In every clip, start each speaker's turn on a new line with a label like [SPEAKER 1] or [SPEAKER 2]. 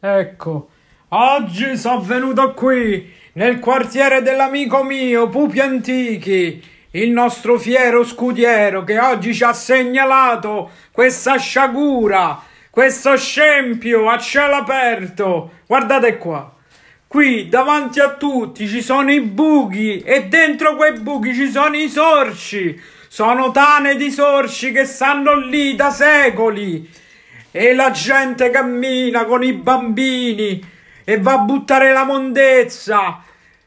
[SPEAKER 1] Ecco, oggi sono venuto qui, nel quartiere dell'amico mio Pupi Antichi, il nostro fiero scudiero che oggi ci ha segnalato questa sciagura, questo scempio a cielo aperto. Guardate qua. Qui davanti a tutti ci sono i buchi e dentro quei buchi ci sono i sorci. Sono tane di sorci che stanno lì da secoli e la gente cammina con i bambini e va a buttare la mondezza,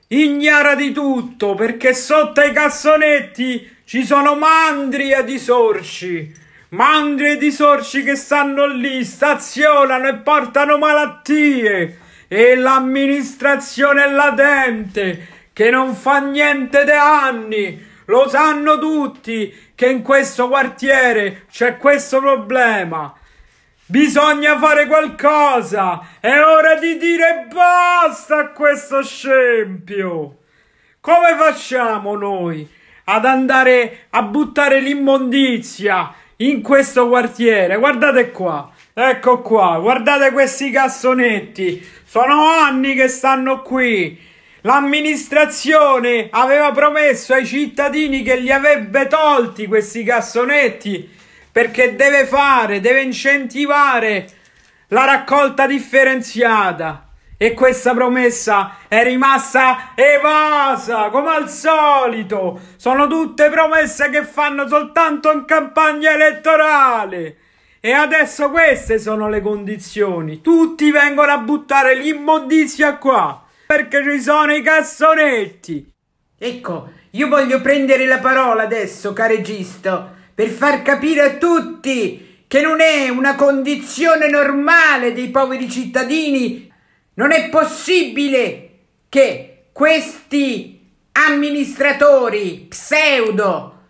[SPEAKER 1] ignara di tutto, perché sotto ai cassonetti ci sono mandrie di sorci. Mandrie di sorci che stanno lì, stazionano e portano malattie. E l'amministrazione è latente che non fa niente da anni. Lo sanno tutti che in questo quartiere c'è questo problema. Bisogna fare qualcosa! È ora di dire basta a questo scempio! Come facciamo noi ad andare a buttare l'immondizia in questo quartiere? Guardate qua, ecco qua, guardate questi cassonetti. Sono anni che stanno qui. L'amministrazione aveva promesso ai cittadini che li avrebbe tolti questi cassonetti perché deve fare, deve incentivare la raccolta differenziata. E questa promessa è rimasta evasa, come al solito. Sono tutte promesse che fanno soltanto in campagna elettorale. E adesso queste sono le condizioni. Tutti vengono a buttare l'immondizia qua, perché ci
[SPEAKER 2] sono i cassonetti. Ecco, io voglio prendere la parola adesso, caregisto per far capire a tutti che non è una condizione normale dei poveri cittadini, non è possibile che questi amministratori pseudo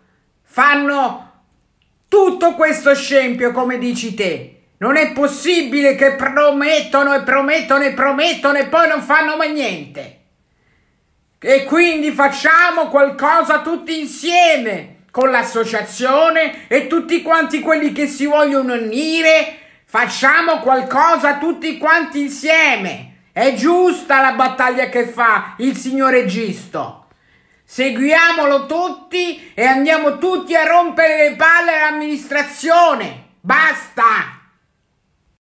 [SPEAKER 2] fanno tutto questo scempio come dici te. Non è possibile che promettono e promettono e promettono e poi non fanno mai niente. E quindi facciamo qualcosa tutti insieme con l'associazione e tutti quanti quelli che si vogliono unire, facciamo qualcosa tutti quanti insieme. È giusta la battaglia che fa il signore Gisto. Seguiamolo tutti e andiamo tutti a rompere le palle all'amministrazione. Basta!